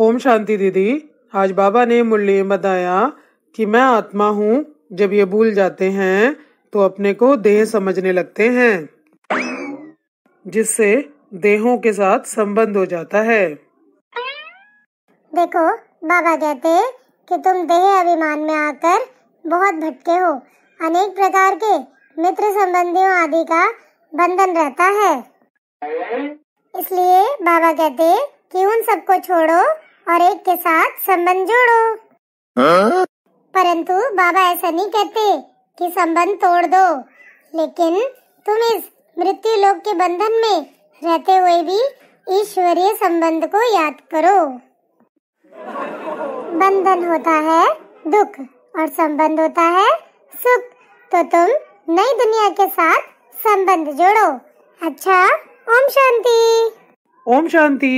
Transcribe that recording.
ओम शांति दीदी आज बाबा ने मुरली बताया कि मैं आत्मा हूँ जब ये भूल जाते हैं तो अपने को देह समझने लगते हैं जिससे देहों के साथ संबंध हो जाता है देखो बाबा कहते हैं कि तुम देह अभिमान में आकर बहुत भटके हो अनेक प्रकार के मित्र संबंधियों आदि का बंधन रहता है इसलिए बाबा कहते हैं कि उन सबको छोड़ो और एक के साथ संबंध जोड़ो हाँ? परंतु बाबा ऐसा नहीं कहते कि संबंध तोड़ दो लेकिन तुम इस मृत्यु लोक के बंधन में रहते हुए भी ईश्वरीय संबंध को याद करो बंधन होता है दुख और संबंध होता है सुख तो तुम नई दुनिया के साथ संबंध जोड़ो अच्छा ओम शांति ओम शांति